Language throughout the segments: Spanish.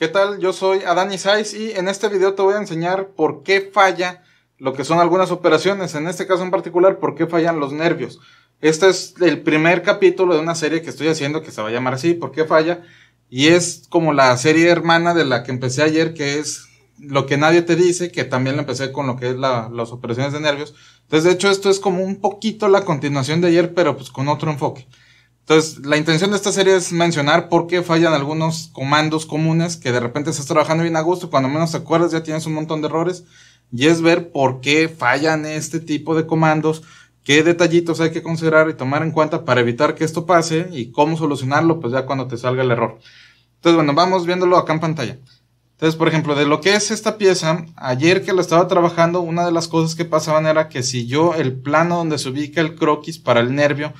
¿Qué tal? Yo soy Adani Saiz y en este video te voy a enseñar por qué falla lo que son algunas operaciones, en este caso en particular, por qué fallan los nervios. Este es el primer capítulo de una serie que estoy haciendo que se va a llamar así, ¿por qué falla? Y es como la serie hermana de la que empecé ayer, que es lo que nadie te dice, que también la empecé con lo que es las operaciones de nervios. Entonces, de hecho, esto es como un poquito la continuación de ayer, pero pues con otro enfoque. Entonces, la intención de esta serie es mencionar por qué fallan algunos comandos comunes que de repente estás trabajando bien a gusto, cuando menos te acuerdas ya tienes un montón de errores, y es ver por qué fallan este tipo de comandos, qué detallitos hay que considerar y tomar en cuenta para evitar que esto pase y cómo solucionarlo, pues ya cuando te salga el error. Entonces, bueno, vamos viéndolo acá en pantalla. Entonces, por ejemplo, de lo que es esta pieza, ayer que la estaba trabajando, una de las cosas que pasaban era que si yo el plano donde se ubica el croquis para el nervio,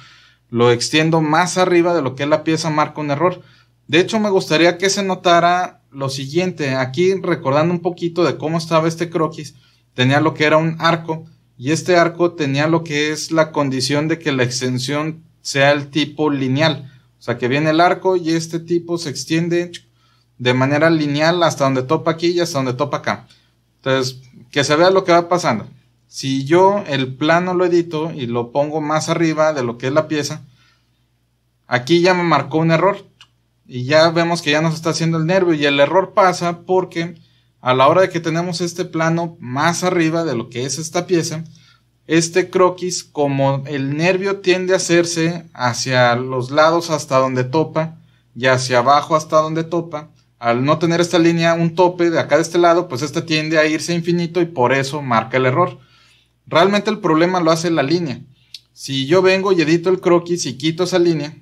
lo extiendo más arriba de lo que es la pieza marca un error. De hecho, me gustaría que se notara lo siguiente. Aquí, recordando un poquito de cómo estaba este croquis, tenía lo que era un arco y este arco tenía lo que es la condición de que la extensión sea el tipo lineal. O sea, que viene el arco y este tipo se extiende de manera lineal hasta donde topa aquí y hasta donde topa acá. Entonces, que se vea lo que va pasando. Si yo el plano lo edito y lo pongo más arriba de lo que es la pieza, aquí ya me marcó un error. Y ya vemos que ya nos está haciendo el nervio. Y el error pasa porque a la hora de que tenemos este plano más arriba de lo que es esta pieza, este croquis, como el nervio tiende a hacerse hacia los lados hasta donde topa y hacia abajo hasta donde topa, al no tener esta línea un tope de acá de este lado, pues esta tiende a irse infinito y por eso marca el error. Realmente el problema lo hace la línea. Si yo vengo y edito el croquis y quito esa línea,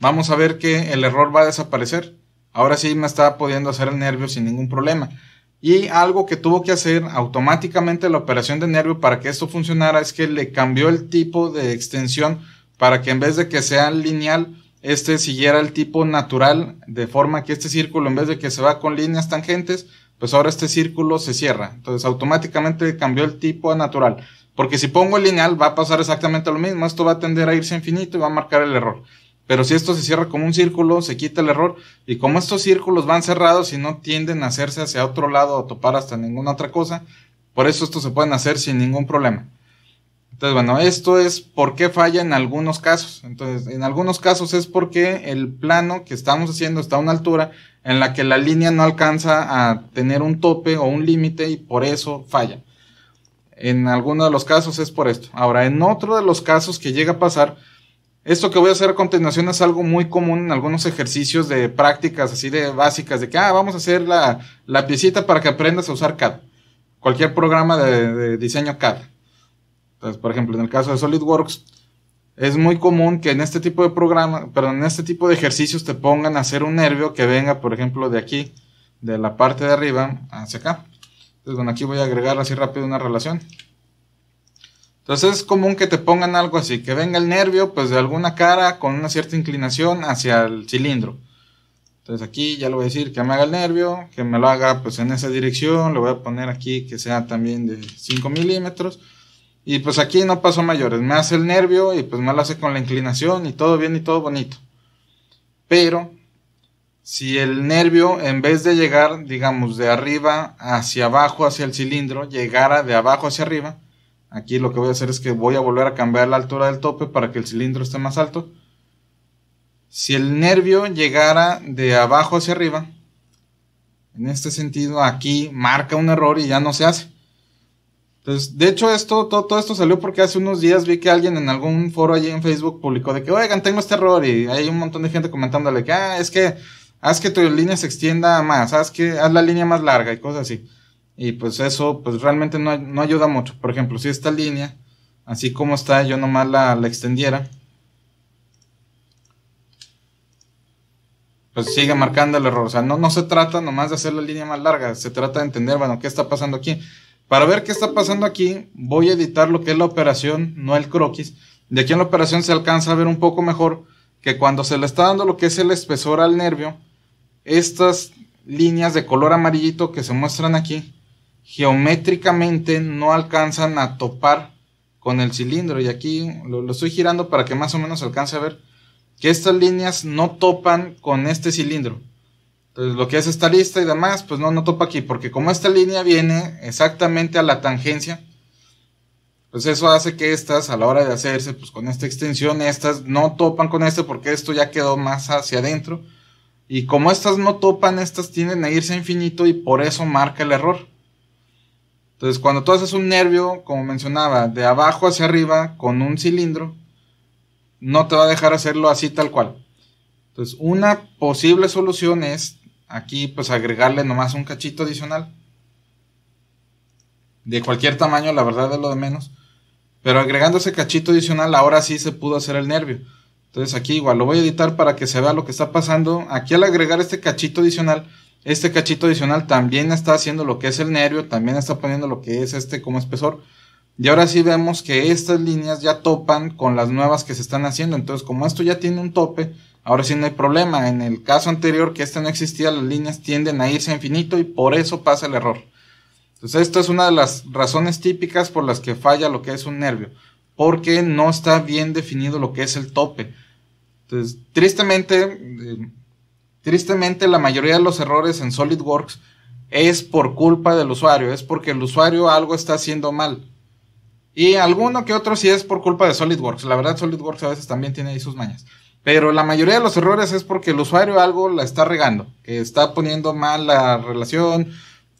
vamos a ver que el error va a desaparecer. Ahora sí me estaba pudiendo hacer el nervio sin ningún problema. Y algo que tuvo que hacer automáticamente la operación de nervio para que esto funcionara es que le cambió el tipo de extensión para que en vez de que sea lineal, este siguiera el tipo natural, de forma que este círculo, en vez de que se va con líneas tangentes, pues ahora este círculo se cierra. Entonces automáticamente cambió el tipo a natural. Porque si pongo el lineal va a pasar exactamente lo mismo. Esto va a tender a irse infinito y va a marcar el error. Pero si esto se cierra como un círculo, se quita el error. Y como estos círculos van cerrados y no tienden a hacerse hacia otro lado o topar hasta ninguna otra cosa, por eso esto se pueden hacer sin ningún problema. Entonces, bueno, esto es por qué falla en algunos casos. Entonces, en algunos casos es porque el plano que estamos haciendo está a una altura en la que la línea no alcanza a tener un tope o un límite y por eso falla. En algunos de los casos es por esto. Ahora, en otro de los casos que llega a pasar, esto que voy a hacer a continuación es algo muy común en algunos ejercicios de prácticas así de básicas, de que, ah, vamos a hacer la, la piecita para que aprendas a usar CAD. Cualquier programa de, de diseño CAD. Entonces, por ejemplo, en el caso de SolidWorks, es muy común que en este tipo de programa, pero en este tipo de ejercicios te pongan a hacer un nervio que venga, por ejemplo, de aquí, de la parte de arriba hacia acá. Entonces, bueno, aquí voy a agregar así rápido una relación. Entonces es común que te pongan algo así, que venga el nervio pues de alguna cara con una cierta inclinación hacia el cilindro. Entonces aquí ya le voy a decir que me haga el nervio, que me lo haga pues en esa dirección, le voy a poner aquí que sea también de 5 milímetros. Y pues aquí no pasó mayores, me hace el nervio y pues me lo hace con la inclinación y todo bien y todo bonito. Pero si el nervio en vez de llegar, digamos, de arriba hacia abajo, hacia el cilindro, llegara de abajo hacia arriba, aquí lo que voy a hacer es que voy a volver a cambiar la altura del tope para que el cilindro esté más alto. Si el nervio llegara de abajo hacia arriba, en este sentido aquí marca un error y ya no se hace. Entonces, de hecho, esto, todo, esto salió porque hace unos días vi que alguien en algún foro allí en Facebook publicó de que, oigan, tengo este error y hay un montón de gente comentándole que, ah, es que haz que tu línea se extienda más, haz que haz la línea más larga y cosas así. Y pues eso, pues realmente no, ayuda mucho. Por ejemplo, si esta línea, así como está, yo nomás la, la extendiera, pues sigue marcando el error. O sea, no, no se trata nomás de hacer la línea más larga, se trata de entender, bueno, qué está pasando aquí. Para ver qué está pasando aquí, voy a editar lo que es la operación, no el croquis. De aquí en la operación se alcanza a ver un poco mejor que cuando se le está dando lo que es el espesor al nervio, estas líneas de color amarillito que se muestran aquí, geométricamente no alcanzan a topar con el cilindro. Y aquí lo, estoy girando para que más o menos alcance a ver que estas líneas no topan con este cilindro. Entonces, lo que es esta lista y demás, pues no, no topa aquí, porque como esta línea viene exactamente a la tangencia, pues eso hace que estas, a la hora de hacerse, pues con esta extensión, estas no topan con este porque esto ya quedó más hacia adentro. Y como estas no topan, estas tienden a irse a infinito y por eso marca el error. Entonces, cuando tú haces un nervio, como mencionaba, de abajo hacia arriba con un cilindro, no te va a dejar hacerlo así tal cual. Entonces, una posible solución es Aquí pues agregarle nomás un cachito adicional. De cualquier tamaño, la verdad es lo de menos. Pero agregando ese cachito adicional, ahora sí se pudo hacer el nervio. Entonces aquí igual lo voy a editar para que se vea lo que está pasando. Aquí al agregar este cachito adicional, este cachito adicional también está haciendo lo que es el nervio, también está poniendo lo que es este como espesor. Y ahora sí vemos que estas líneas ya topan con las nuevas que se están haciendo. Entonces como esto ya tiene un tope, Ahora sí no hay problema. En el caso anterior que este no existía, las líneas tienden a irse a infinito y por eso pasa el error. Entonces, esto es una de las razones típicas por las que falla lo que es un nervio, porque no está bien definido lo que es el tope. Entonces, tristemente, eh, tristemente la mayoría de los errores en SolidWorks es por culpa del usuario, es porque el usuario algo está haciendo mal. Y alguno que otro sí es por culpa de SolidWorks. La verdad, SolidWorks a veces también tiene ahí sus mañas. Pero la mayoría de los errores es porque el usuario algo la está regando, que está poniendo mal la relación,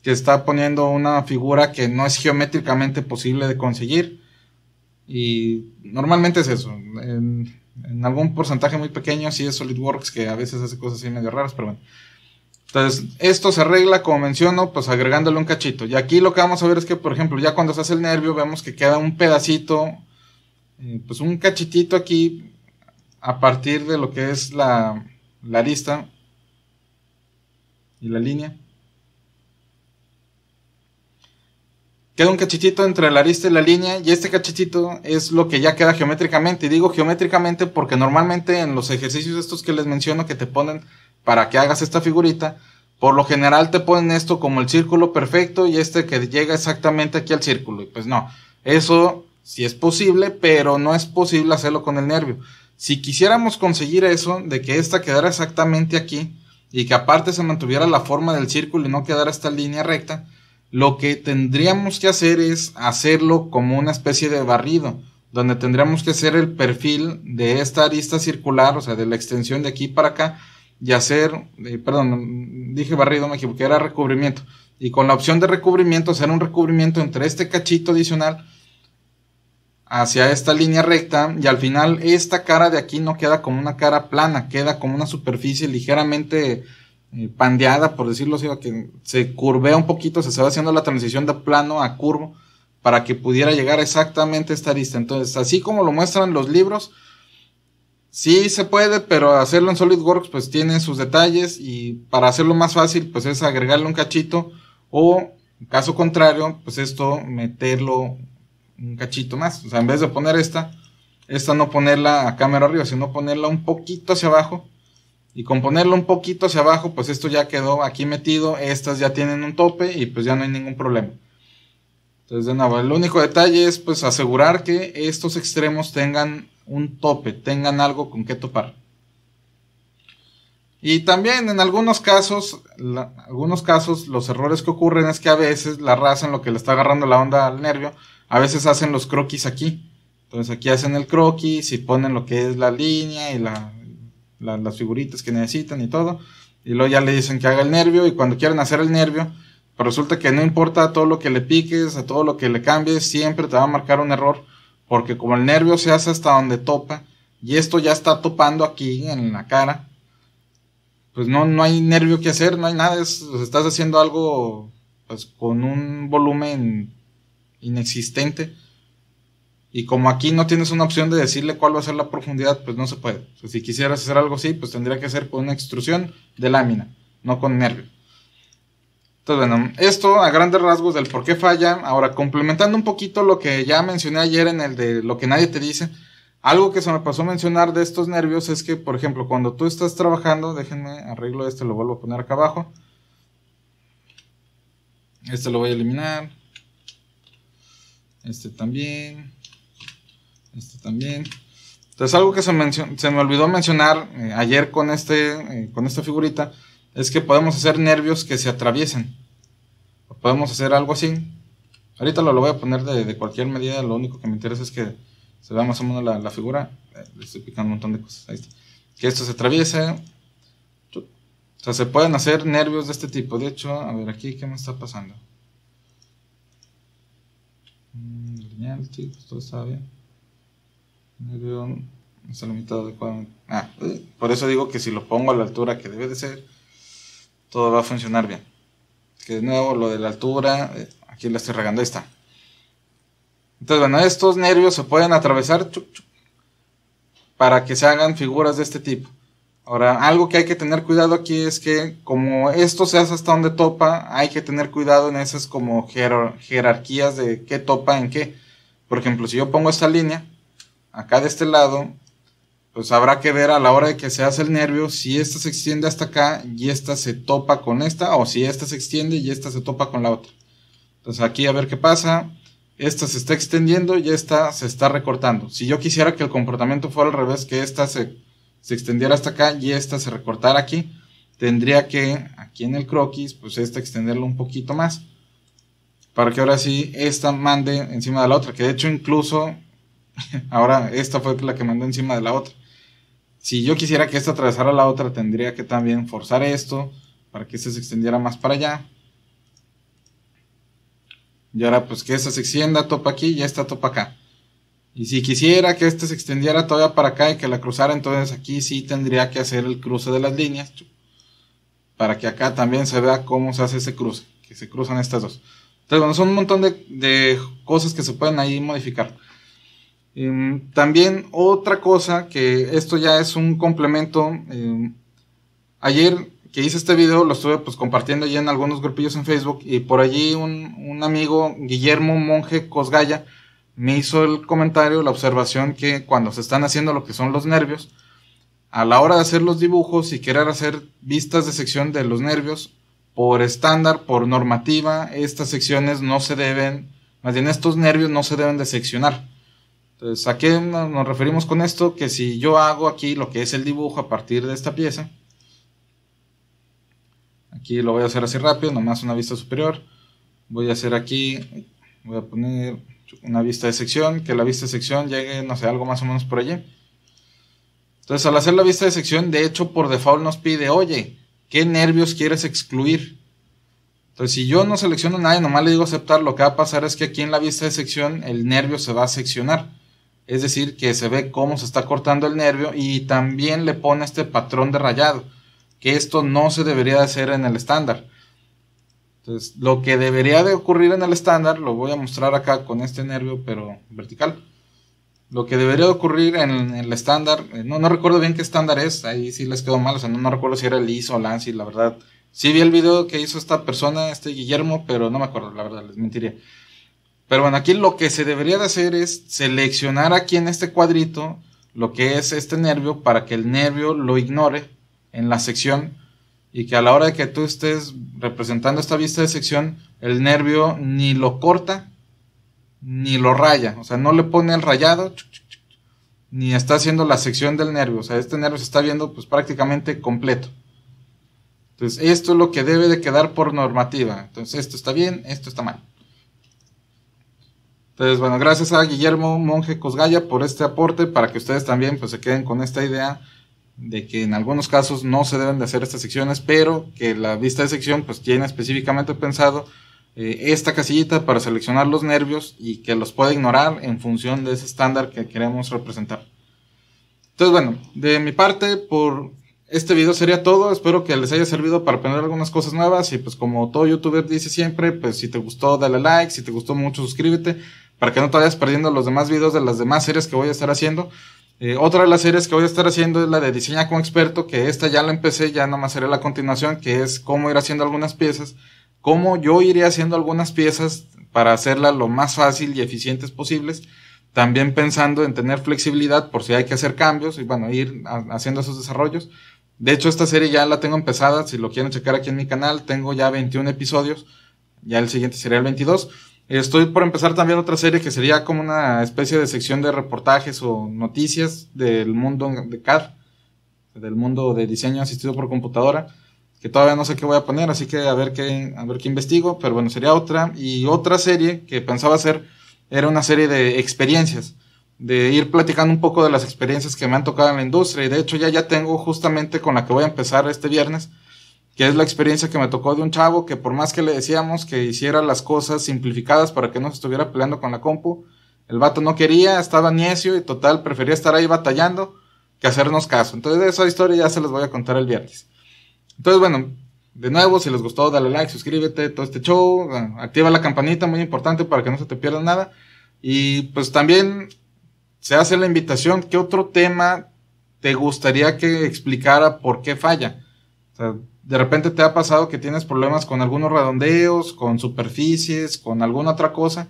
que está poniendo una figura que no es geométricamente posible de conseguir. Y normalmente es eso. En, algún porcentaje muy pequeño sí es SolidWorks que a veces hace cosas así medio raras, pero bueno. Entonces, esto se arregla, como menciono, pues agregándole un cachito. Y aquí lo que vamos a ver es que, por ejemplo, ya cuando se hace el nervio, vemos que queda un pedacito, eh, pues un cachitito aquí a partir de lo que es la, la arista y la línea. Queda un cachitito entre la arista y la línea y este cachetito es lo que ya queda geométricamente. Y digo geométricamente porque normalmente en los ejercicios estos que les menciono que te ponen para que hagas esta figurita, por lo general te ponen esto como el círculo perfecto y este que llega exactamente aquí al círculo. Y pues no, eso sí es posible, pero no es posible hacerlo con el nervio. Si quisiéramos conseguir eso, de que esta quedara exactamente aquí, y que aparte se mantuviera la forma del círculo y no quedara esta línea recta, lo que tendríamos que hacer es hacerlo como una especie de barrido, donde tendríamos que hacer el perfil de esta arista circular, o sea, de la extensión de aquí para acá, y hacer, eh, perdón, dije barrido, me equivoqué, era recubrimiento. Y con la opción de recubrimiento, hacer un recubrimiento entre este cachito adicional hacia esta línea recta y al final esta cara de aquí no queda como una cara plana, queda como una superficie ligeramente eh, pandeada, por decirlo así, que se curvea un poquito, se está haciendo la transición de plano a curvo para que pudiera llegar exactamente a esta arista. Entonces, así como lo muestran los libros, sí se puede, pero hacerlo en SolidWorks pues tiene sus detalles y para hacerlo más fácil pues es agregarle un cachito o, en caso contrario, pues esto meterlo un cachito más. O sea, en vez de poner esta, esta no ponerla a cámara arriba, sino ponerla un poquito hacia abajo. Y con ponerla un poquito hacia abajo, pues esto ya quedó aquí metido. Estas ya tienen un tope y pues ya no hay ningún problema. Entonces, de nuevo, el único detalle es pues asegurar que estos extremos tengan un tope, tengan algo con que topar. Y también en algunos casos, algunos casos los errores que ocurren es que a veces la raza en lo que le está agarrando la onda al nervio, a veces hacen los croquis aquí. Entonces aquí hacen el croquis y ponen lo que es la línea y las figuritas que necesitan y todo. Y luego ya le dicen que haga el nervio y cuando quieren hacer el nervio, pues resulta que no importa todo lo que le piques, a todo lo que le cambies, siempre te va a marcar un error. Porque como el nervio se hace hasta donde topa, y esto ya está topando aquí en la cara, pues no, no hay nervio que hacer, no hay nada, pues, estás haciendo algo pues, con un volumen inexistente. Y como aquí no tienes una opción de decirle cuál va a ser la profundidad, pues no se puede. si quisieras hacer algo así, pues tendría que ser con una extrusión de lámina, no con nervio. Entonces, bueno, esto a grandes rasgos del por qué falla. Ahora, complementando un poquito lo que ya mencioné ayer en el de lo que nadie te dice, algo que se me pasó a mencionar de estos nervios es que, por ejemplo, cuando tú estás trabajando, déjenme arreglo este, lo vuelvo a poner acá abajo. Este lo voy a eliminar. Este también. Este también. Entonces, algo que se, se me olvidó mencionar eh, ayer con, este, eh, con esta figurita es que podemos hacer nervios que se atraviesen Podemos hacer algo así. Ahorita lo, lo voy a poner de, cualquier medida. Lo único que me interesa es que se vea más o menos la, figura. Eh, estoy picando un montón de cosas. Ahí Que esto se atraviese. O sea, se pueden hacer nervios de este tipo. De hecho, a ver aquí, ¿qué me está pasando? Mm, lineal, pues, todo está bien. está Ah, eh, por eso digo que si lo pongo a la altura que debe de ser, todo va a funcionar bien. Que de nuevo lo de la altura, eh, aquí la estoy regando, ahí está. Entonces, bueno, estos nervios se pueden atravesar para que se hagan figuras de este tipo. Ahora, algo que hay que tener cuidado aquí es que como esto se hace hasta donde topa, hay que tener cuidado en esas como jerarquías de qué topa en qué. Por ejemplo, si yo pongo esta línea, acá de este lado, pues habrá que ver a la hora de que se hace el nervio si esta se extiende hasta acá y esta se topa con esta, o si esta se extiende y esta se topa con la otra. Entonces aquí a ver qué pasa. Esta se está extendiendo y esta se está recortando. Si yo quisiera que el comportamiento fuera al revés, que esta se se extendiera hasta acá y esta se recortara aquí, tendría que, aquí en el croquis, pues esta extenderlo un poquito más. Para que ahora sí esta mande encima de la otra. Que de hecho incluso ahora esta fue la que mandó encima de la otra. Si yo quisiera que esta atravesara la otra, tendría que también forzar esto para que esta se extendiera más para allá. Y ahora pues que esta se extienda, topa aquí y esta topa acá. Y si quisiera que este se extendiera todavía para acá y que la cruzara, entonces aquí sí tendría que hacer el cruce de las líneas. Para que acá también se vea cómo se hace ese cruce. Que se cruzan estas dos. Entonces, bueno, son un montón de, cosas que se pueden ahí modificar. Em, también otra cosa que esto ya es un complemento. Em, ayer que hice este video lo estuve pues compartiendo ya en algunos grupillos en Facebook y por allí un, un amigo, Guillermo Monje Cosgaya, me hizo el comentario, la observación que cuando se están haciendo lo que son los nervios, a la hora de hacer los dibujos y querer hacer vistas de sección de los nervios, por estándar, por normativa, estas secciones no se deben, más bien estos nervios no se deben de seccionar. Entonces, ¿a qué nos referimos con esto? Que si yo hago aquí lo que es el dibujo a partir de esta pieza, aquí lo voy a hacer así rápido, nomás una vista superior, voy a hacer aquí voy a poner una vista de sección, que la vista de sección llegue, no sé, algo más o menos por allí. Entonces, al hacer la vista de sección, de hecho, por default nos pide, oye, ¿qué nervios quieres excluir? Entonces, si yo no selecciono nada y nomás le digo aceptar, lo que va a pasar es que aquí en la vista de sección el nervio se va a seccionar. Es decir, que se ve cómo se está cortando el nervio y también le pone este patrón de rayado, que esto no se debería hacer en el estándar. Entonces, lo que debería de ocurrir en el estándar, lo voy a mostrar acá con este nervio, pero vertical. Lo que debería de ocurrir en, el estándar, eh, no, no recuerdo bien qué estándar es, ahí sí les quedó mal, o sea, no, recuerdo si era el ISO o ANSI, la verdad. Sí vi el video que hizo esta persona, este Guillermo, pero no me acuerdo, la verdad, les mentiría. Pero bueno, aquí lo que se debería de hacer es seleccionar aquí en este cuadrito lo que es este nervio para que el nervio lo ignore en la sección y que a la hora de que tú estés representando esta vista de sección, el nervio ni lo corta ni lo raya, o sea, no le pone el rayado ni está haciendo la sección del nervio, o sea, este nervio se está viendo pues prácticamente completo. Entonces, esto es lo que debe de quedar por normativa. Entonces, esto está bien, esto está mal. Entonces, bueno, gracias a Guillermo Monje Cosgaya por este aporte para que ustedes también pues se queden con esta idea de que en algunos casos no se deben de hacer estas secciones, pero que la vista de sección pues tiene específicamente pensado eh, esta casillita para seleccionar los nervios y que los pueda ignorar en función de ese estándar que queremos representar. Entonces bueno, de mi parte por este video sería todo, espero que les haya servido para aprender algunas cosas nuevas y pues como todo youtuber dice siempre, pues si te gustó dale like, si te gustó mucho suscríbete para que no te vayas perdiendo los demás videos de las demás series que voy a estar haciendo. Eh, otra de las series que voy a estar haciendo es la de Diseña como experto, que esta ya la empecé, ya nomás será la continuación, que es cómo ir haciendo algunas piezas, cómo yo iré haciendo algunas piezas para hacerlas lo más fácil y eficientes posibles, también pensando en tener flexibilidad por si hay que hacer cambios y bueno, ir haciendo esos desarrollos. De hecho, esta serie ya la tengo empezada, si lo quieren checar aquí en mi canal, tengo ya 21 episodios, ya el siguiente sería el 22 Estoy por empezar también otra serie que sería como una especie de sección de reportajes o noticias del mundo de CAD, del mundo de diseño asistido por computadora, que todavía no sé qué voy a poner, así que a ver qué, a ver qué investigo, pero bueno, sería otra. Y otra serie que pensaba hacer era una serie de experiencias, de ir platicando un poco de las experiencias que me han tocado en la industria. Y de hecho ya, ya tengo justamente con la que voy a empezar este viernes que es la experiencia que me tocó de un chavo que por más que le decíamos que hiciera las cosas simplificadas para que no se estuviera peleando con la compu, el vato no quería, estaba necio y total, prefería estar ahí batallando que hacernos caso. Entonces esa historia ya se las voy a contar el viernes. Entonces bueno, de nuevo, si les gustó, dale like, suscríbete, todo este show, ah, activa la campanita, muy importante para que no se te pierda nada. Y pues también se hace la invitación, ¿qué otro tema te gustaría que explicara por qué falla? O sea, de repente te ha pasado que tienes problemas con algunos redondeos, con superficies, con alguna otra cosa.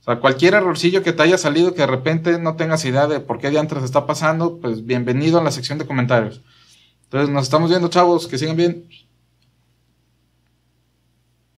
O sea, cualquier errorcillo que te haya salido que de repente no tengas idea de por qué diantres está pasando, pues bienvenido a la sección de comentarios. Entonces nos estamos viendo, chavos, que sigan bien.